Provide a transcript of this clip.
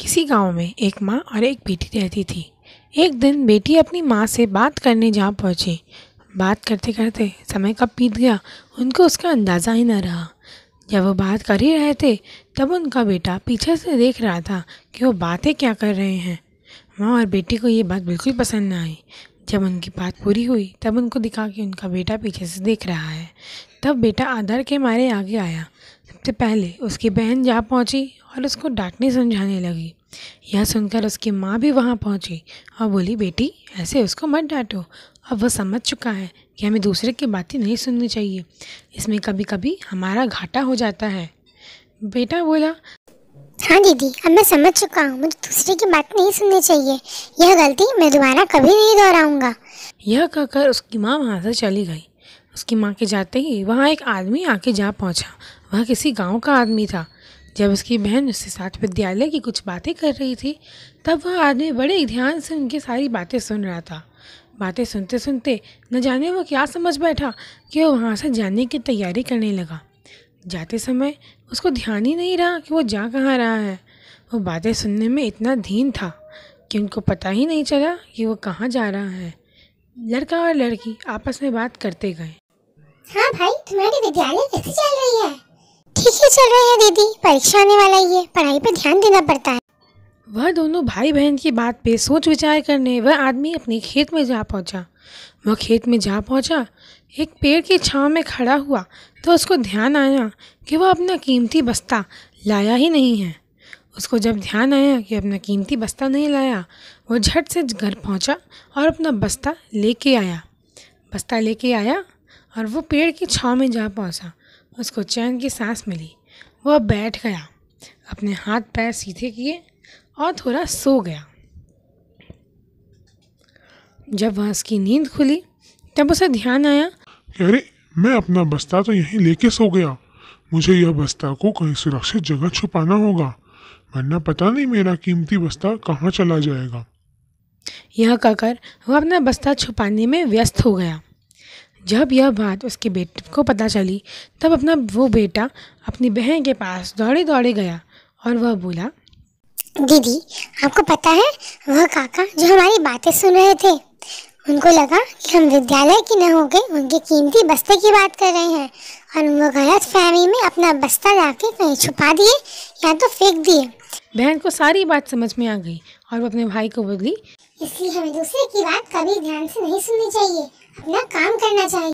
किसी गांव में एक माँ और एक बेटी रहती थी एक दिन बेटी अपनी माँ से बात करने जा पहुँची बात करते करते समय कब बीत गया उनको उसका अंदाज़ा ही न रहा जब वो बात कर ही रहे थे तब उनका बेटा पीछे से देख रहा था कि वो बातें क्या कर रहे हैं माँ और बेटी को ये बात बिल्कुल पसंद न आई जब उनकी बात पूरी हुई तब उनको दिखा कि उनका बेटा पीछे से देख रहा है तब बेटा आदर के मारे आगे आया हफ्ते पहले उसकी बहन जा पहुंची और उसको डांटने समझाने लगी यह सुनकर उसकी माँ भी वहाँ पहुँची और बोली बेटी ऐसे उसको मत डांटो अब वह समझ चुका है कि हमें दूसरे की बातें नहीं सुननी चाहिए इसमें कभी कभी हमारा घाटा हो जाता है बेटा बोला हाँ दीदी अब मैं समझ चुका हूँ मुझे दूसरे की बात नहीं सुननी चाहिए यह गलती मैं दोबारा कभी नहीं दोहराऊंगा यह कहकर उसकी माँ वहाँ से चली गई उसकी माँ के जाते ही वहाँ एक आदमी आके जा पहुँचा वह किसी गांव का आदमी था जब उसकी बहन उसके साथ विद्यालय की कुछ बातें कर रही थी तब वह आदमी बड़े ध्यान से उनकी सारी बातें सुन रहा था बातें सुनते सुनते न जाने वह क्या समझ बैठा कि वह वहाँ से जाने की तैयारी करने लगा जाते समय उसको ध्यान ही नहीं रहा कि वो जा कहाँ रहा है वो बातें सुनने में इतना धीन था कि उनको पता ही नहीं चला कि वो कहाँ जा रहा है लड़का और लड़की आपस में बात करते गए हाँ भाई तुम्हारी विद्यालय कैसे चल रही है चल रहे हैं दीदी परीक्षा आने वाला ही है पढ़ाई पर ध्यान देना पड़ता है वह दोनों भाई बहन की बात पे सोच विचार करने वह आदमी अपने खेत में जा पहुंचा वह खेत में जा पहुंचा एक पेड़ की छांव में खड़ा हुआ तो उसको ध्यान आया कि वह अपना कीमती बस्ता लाया ही नहीं है उसको जब ध्यान आया कि अपना कीमती बस्ता नहीं लाया वो झट से घर पहुंचा और अपना बस्ता लेके आया बस्ता लेके आया और वो पेड़ की छाँव में जा पहुंचा उसको चैन की सांस मिली वह बैठ गया अपने हाथ पैर सीधे किए और थोड़ा सो गया जब वह उसकी नींद खुली तब उसे ध्यान आया अरे मैं अपना बस्ता तो यहीं लेके सो गया मुझे यह बस्ता को कहीं सुरक्षित जगह छुपाना होगा वरना पता नहीं मेरा कीमती बस्ता कहाँ चला जाएगा यह कहकर वह अपना बस्ता छुपाने में व्यस्त हो गया जब यह बात उसके बेटे को पता चली तब अपना वो बेटा अपनी बहन के पास दौड़े दौड़े गया और वह बोला दीदी आपको पता है वह काका जो हमारी बातें सुन रहे थे उनको लगा कि हम विद्यालय की न हो गए उनके कीमती बस्ते की बात कर रहे हैं और वो गलत फहमी में अपना बस्ता लाके कहीं छुपा दिए या तो फेंक दिए बहन को सारी बात समझ में आ गई और वो अपने भाई को बोली इसलिए हमें दूसरे की बात कभी ध्यान से नहीं सुननी चाहिए अपना काम करना चाहिए